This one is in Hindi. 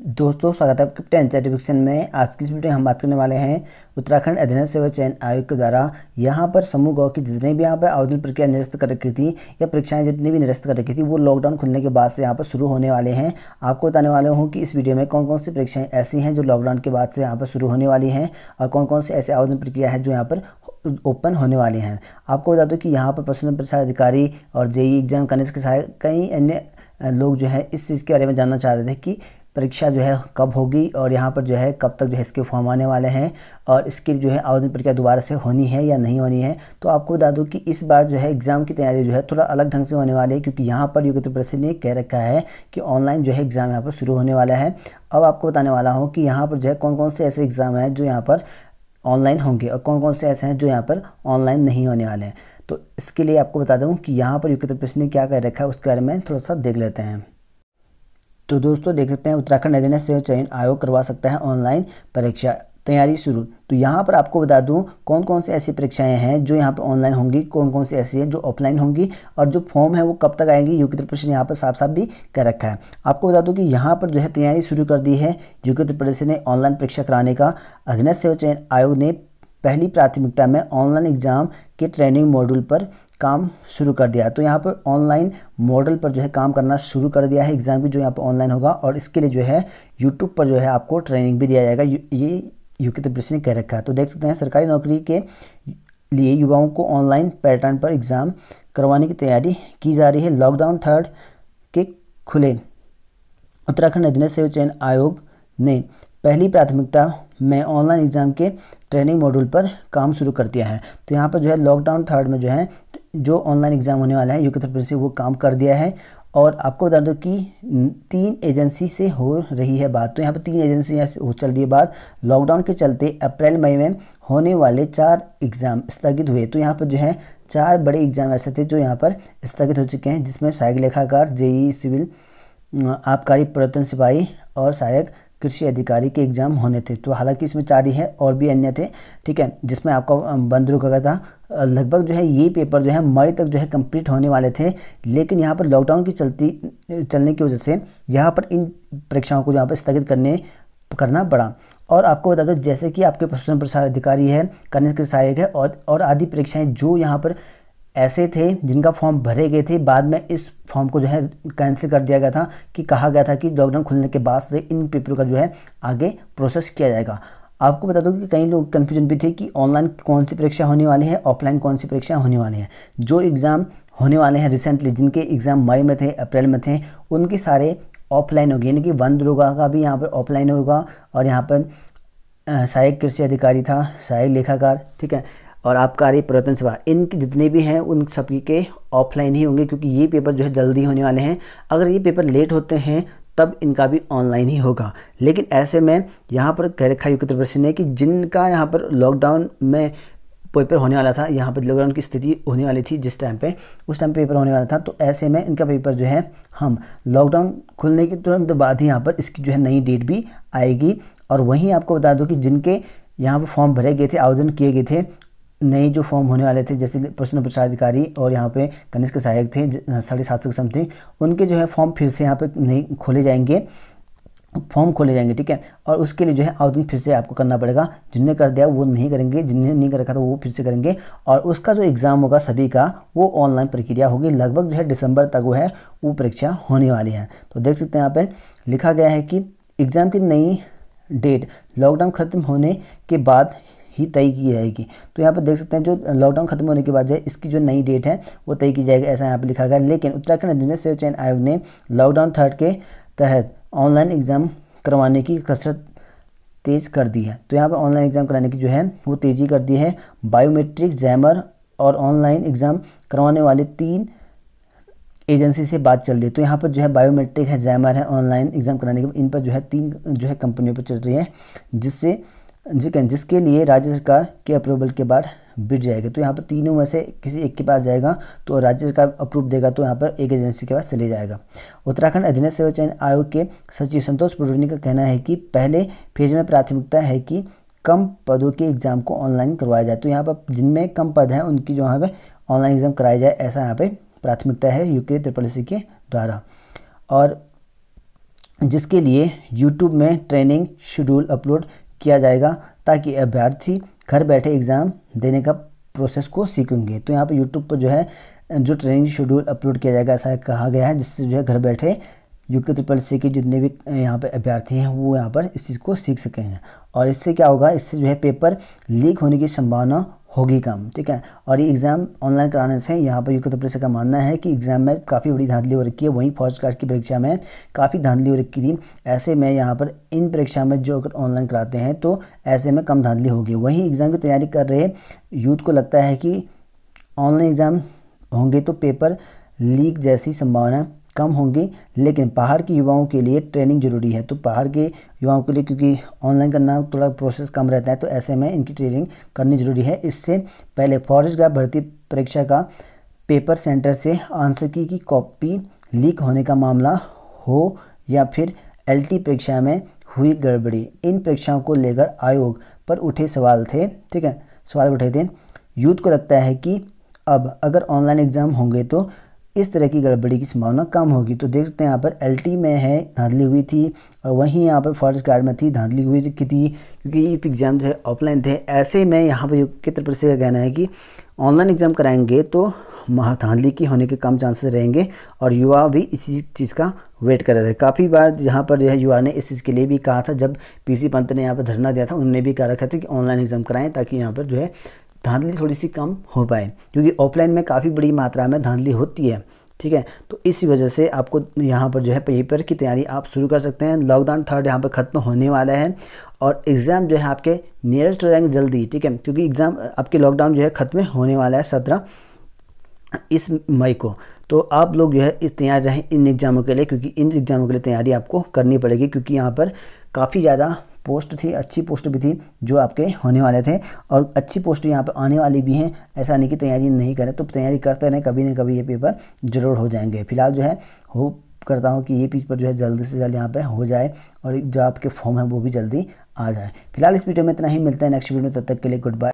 दोस्तों स्वागत है आपके टेंथ सर्टिफिकेशन में आज की इस वीडियो में हम बात करने वाले हैं उत्तराखंड अधीन सेवा चयन आयोग के द्वारा यहाँ पर समूह गांव की जितने भी यहाँ पर आवेदन प्रक्रिया निरस्त कर रखी थी या परीक्षाएं जितनी भी निरस्त कर रखी थी वो लॉकडाउन खुलने के बाद से यहाँ पर शुरू होने वाले हैं आपको बताने वाले हूँ कि इस वीडियो में कौन कौन सी परीक्षाएँ ऐसी हैं जो लॉकडाउन के बाद से यहाँ पर शुरू होने वाली हैं और कौन कौन सी ऐसे आवेदन प्रक्रिया है जो यहाँ पर ओपन होने वाले हैं आपको बता दो कि यहाँ पर पशुधन प्रसार अधिकारी और जेई एग्जाम करने के साथ कई अन्य लोग जो है इस चीज़ के बारे में जानना चाह रहे थे कि परीक्षा जो है कब होगी और यहाँ पर जो है कब तक जो है इसके फॉर्म आने वाले हैं और इसकी जो है आवेदन प्रक्रिया दोबारा से होनी है या नहीं होनी है तो आपको बता दूँ कि इस बार जो है एग्ज़ाम की तैयारी जो है थोड़ा अलग ढंग से होने वाली है क्योंकि यहाँ पर योग्य परिषद ने कह रखा है कि ऑनलाइन जो है एग्ज़ाम यहाँ पर शुरू होने वाला है अब आपको बताने वाला हूँ कि यहाँ पर जो है कौन कौन से ऐसे एग्ज़ाम हैं जो यहाँ पर ऑनलाइन होंगे और कौन कौन से ऐसे हैं जो यहाँ पर ऑनलाइन नहीं होने वाले हैं तो इसके लिए आपको बता दूँ कि यहाँ पर योग्यता प्रश्न ने क्या कह रखा है उसके बारे में थोड़ा सा देख लेते हैं तो दोस्तों देख सकते हैं उत्तराखंड अधीनस्थ सेवा चयन आयोग करवा सकता है ऑनलाइन परीक्षा तैयारी शुरू तो यहाँ पर आपको बता दूँ कौन कौन सी ऐसी परीक्षाएं हैं जो यहाँ पर ऑनलाइन होंगी कौन कौन सी ऐसी हैं जो ऑफलाइन होंगी और जो फॉर्म है वो कब तक आएंगी यू के यहाँ पर साफ साफ भी कर रखा है आपको बता दूँ कि यहाँ पर जो है तैयारी शुरू कर दी है यू के प्रदेश ने ऑनलाइन परीक्षा कराने का अधीनस्थ सेवा चयन आयोग ने पहली प्राथमिकता में ऑनलाइन एग्जाम के ट्रेनिंग मॉड्यूल पर काम शुरू कर दिया है तो यहाँ पर ऑनलाइन मॉडल पर जो है काम करना शुरू कर दिया है एग्ज़ाम भी जो यहाँ पर ऑनलाइन होगा और इसके लिए जो है यूट्यूब पर जो है आपको ट्रेनिंग भी दिया जाएगा ये यू के तब्रिश ने कह रखा है तो देख सकते हैं सरकारी नौकरी के लिए युवाओं को ऑनलाइन पैटर्न पर एग्ज़ाम करवाने की तैयारी की जा रही है लॉकडाउन थर्ड के खुले उत्तराखंड अधीनस्थ सेवा चयन आयोग ने पहली प्राथमिकता में ऑनलाइन एग्ज़ाम के ट्रेनिंग मॉड्यूल पर काम शुरू कर दिया है तो यहाँ पर जो है लॉकडाउन थर्ड में जो है जो ऑनलाइन एग्ज़ाम होने वाला है यूके तरफ से वो काम कर दिया है और आपको बता दो कि तीन एजेंसी से हो रही है बात तो यहाँ पर तीन एजेंसी हो चल रही है बात लॉकडाउन के चलते अप्रैल मई में होने वाले चार एग्ज़ाम स्थगित हुए तो यहाँ पर जो है चार बड़े एग्ज़ाम ऐसे थे जो यहाँ पर स्थगित हो चुके हैं जिसमें सहायक लेखाकार जेई सिविल आबकारी प्रवर्तन सिपाही और सहायक कृषि अधिकारी के एग्ज़ाम होने थे तो हालांकि इसमें चार ही है और भी अन्य थे ठीक है जिसमें आपका बंद रुका था लगभग जो है ये पेपर जो है मई तक जो है कंप्लीट होने वाले थे लेकिन यहाँ पर लॉकडाउन की चलती चलने की वजह से यहाँ पर इन परीक्षाओं को यहाँ पर स्थगित करने करना पड़ा और आपको बता दो जैसे कि आपके प्रश्न प्रसार अधिकारी है कनिष्क सहायक है और और आदि परीक्षाएं जो यहाँ पर ऐसे थे जिनका फॉर्म भरे गए थे बाद में इस फॉर्म को जो है कैंसिल कर दिया गया था कि कहा गया था कि लॉकडाउन खुलने के बाद से इन पेपरों का जो है आगे प्रोसेस किया जाएगा आपको बता दूँ कि कई लोग कन्फ्यूजन भी थे कि ऑनलाइन कौन सी परीक्षा होने वाली है ऑफलाइन कौन सी परीक्षा होने वाली है जो एग्ज़ाम होने वाले हैं रिसेंटली जिनके एग्ज़ाम मई में थे अप्रैल में थे उनके सारे ऑफलाइन होगी यानी कि वन दुर्गा का भी यहाँ पर ऑफलाइन होगा और यहाँ पर सहायक कृषि अधिकारी था सहायक लेखाकार ठीक है और आबकारी पुरातन सभा इनके जितने भी हैं उन सभी के ऑफलाइन ही होंगे क्योंकि ये पेपर जो है जल्दी होने वाले हैं अगर ये पेपर लेट होते हैं तब इनका भी ऑनलाइन ही होगा लेकिन ऐसे में यहाँ पर कह रखा युक्त प्रश्न ने कि जिनका यहाँ पर लॉकडाउन में पेपर होने वाला था यहाँ पर लॉकडाउन की स्थिति होने वाली थी जिस टाइम पे उस टाइम पेपर होने वाला था तो ऐसे में इनका पेपर जो है हम लॉकडाउन खुलने के तुरंत बाद ही यहाँ पर इसकी जो है नई डेट भी आएगी और वहीं आपको बता दूँ कि जिनके यहाँ पर फॉर्म भरे गए थे आवेदन किए गए थे नए जो फॉर्म होने वाले थे जैसे प्रश्न अधिकारी और यहाँ पे कनिष्क सहायक थे साढ़े सात सौ समथिंग उनके जो है फॉर्म फिर से यहाँ पे नहीं खोले जाएंगे फॉर्म खोले जाएंगे ठीक है और उसके लिए जो है आवेदन फिर से आपको करना पड़ेगा जिनने कर दिया वो नहीं करेंगे जिनने नहीं कर रखा था वो फिर से करेंगे और उसका जो एग्ज़ाम होगा सभी का वो ऑनलाइन प्रक्रिया होगी लगभग जो है दिसंबर तक वो है वो परीक्षा होने वाली है तो देख सकते हैं यहाँ पर लिखा गया है कि एग्ज़ाम की नई डेट लॉकडाउन ख़त्म होने के बाद ही तय की जाएगी तो यहाँ पर देख सकते हैं जो लॉकडाउन खत्म होने के बाद जो है इसकी जो नई डेट है वो तय की जाएगी ऐसा यहाँ पर लिखा गया लेकिन उत्तराखंड अधीन सेवा चयन आयोग ने लॉकडाउन थर्ड के तहत ऑनलाइन एग्ज़ाम करवाने की कसरत तेज़ कर दी है तो यहाँ पर ऑनलाइन एग्ज़ाम कराने की जो है वो तेज़ी कर दी है बायोमेट्रिक जैमर और ऑनलाइन एग्ज़ाम करवाने वाले तीन एजेंसी से बात चल रही है तो यहाँ पर जो है बायोमेट्रिक है जैमर है ऑनलाइन एग्ज़ाम कराने के इन पर जो है तीन जो है कंपनियों पर चल रही है जिससे जिसके लिए राज्य सरकार के अप्रूवल के बाद बिट जाएगा तो यहाँ पर तीनों में से किसी एक के पास जाएगा तो राज्य सरकार अप्रूव देगा तो यहाँ पर एक एजेंसी के पास चले जाएगा उत्तराखंड अधीन सेवा चयन आयोग के सचिव संतोष पुरोनी का कहना है कि पहले फेज में प्राथमिकता है कि कम पदों के एग्ज़ाम को ऑनलाइन करवाया जाए तो यहाँ पर जिनमें कम पद हैं उनकी जो यहाँ पर ऑनलाइन एग्ज़ाम कराया जाए ऐसा यहाँ पर प्राथमिकता है यूके ट्रिपल सी के द्वारा और जिसके लिए यूट्यूब में ट्रेनिंग शेड्यूल अपलोड किया जाएगा ताकि अभ्यर्थी घर बैठे एग्ज़ाम देने का प्रोसेस को सीखेंगे तो यहाँ पर यूट्यूब पर जो है जो ट्रेनिंग शेड्यूल अपलोड किया जाएगा ऐसा कहा गया है जिससे जो है घर बैठे यूके ट्रिपल सी के जितने भी यहाँ पर अभ्यर्थी हैं वो यहाँ पर इस चीज़ को सीख सकेंगे और इससे क्या होगा इससे जो है पेपर लीक होने की संभावना होगी कम ठीक है और ये एग्ज़ाम ऑनलाइन कराने से यहाँ पर यूके प्रदेश का मानना है कि एग्ज़ाम में काफ़ी बड़ी धांधली हो रखी है वहीं फौज कार्ड की परीक्षा में काफ़ी धांधली हो रखी थी ऐसे में यहाँ पर इन परीक्षा में जो अगर ऑनलाइन कराते हैं तो ऐसे में कम धांधली होगी वहीं एग्ज़ाम की तैयारी कर रहे यूथ को लगता है कि ऑनलाइन एग्ज़ाम होंगे तो पेपर लीक जैसी संभावना कम होंगी लेकिन पहाड़ के युवाओं के लिए ट्रेनिंग ज़रूरी है तो पहाड़ के युवाओं के लिए क्योंकि ऑनलाइन करना थोड़ा प्रोसेस कम रहता है तो ऐसे में इनकी ट्रेनिंग करनी ज़रूरी है इससे पहले फॉरेस्ट गार्ड भर्ती परीक्षा का पेपर सेंटर से आंसर की, की कॉपी लीक होने का मामला हो या फिर एल परीक्षा में हुई गड़बड़ी इन परीक्षाओं को लेकर आयोग पर उठे सवाल थे ठीक है सवाल उठे थे यूथ को लगता है कि अब अगर ऑनलाइन एग्ज़ाम होंगे तो इस तरह की गड़बड़ी की संभावना कम होगी तो देख सकते हैं यहाँ पर एल में है धांधली हुई थी और वहीं यहाँ पर फॉरेस्ट गार्ड में थी धांधली हुई की थी क्योंकि ये एग्ज़ाम जो है ऑफलाइन थे ऐसे में यहाँ पर तरफ से का कहना है कि ऑनलाइन एग्ज़ाम कराएंगे तो धांधली के होने के कम चांसेस रहेंगे और युवा भी इसी चीज़ का वेट कर रहे थे काफ़ी बार यहाँ पर जो है युवा ने इस चीज़ के लिए भी कहा था जब पीसी पंत ने यहाँ पर धरना दिया था उन्होंने भी कहा रखा था कि ऑनलाइन एग्ज़ाम कराएं ताकि यहाँ पर जो है धांधली थोड़ी सी कम हो पाए क्योंकि ऑफलाइन में काफ़ी बड़ी मात्रा में धांधली होती है ठीक है तो इसी वजह से आपको यहाँ पर जो है पेपर की तैयारी आप शुरू कर सकते हैं लॉकडाउन थर्ड यहाँ पर ख़त्म होने वाला है और एग्ज़ाम जो है आपके नियरेस्ट रैंक जल्दी ठीक है क्योंकि एग्ज़ाम आपके लॉकडाउन जो है ख़त्म होने वाला है सत्रह इस मई को तो आप लोग जो है इस तैयार रहें इन एग्ज़ामों के लिए क्योंकि इन एग्ज़ामों के लिए तैयारी आपको करनी पड़ेगी क्योंकि यहाँ पर काफ़ी ज़्यादा पोस्ट थी अच्छी पोस्ट भी थी जो आपके होने वाले थे और अच्छी पोस्ट यहाँ पर आने वाली भी हैं ऐसा नहीं कि तैयारी नहीं करें तो तैयारी करते रहें कभी ना कभी ये पेपर जरूर हो जाएंगे फिलहाल जो है होप करता हूँ कि ये पेपर जो है जल्दी से जल्द यहाँ पर हो जाए और जो आपके फॉर्म है वो भी जल्दी आ जाए फिलहाल इस वीडियो में इतना ही मिलता है नेक्स्ट वीडियो में तब तक के लिए गुड बाय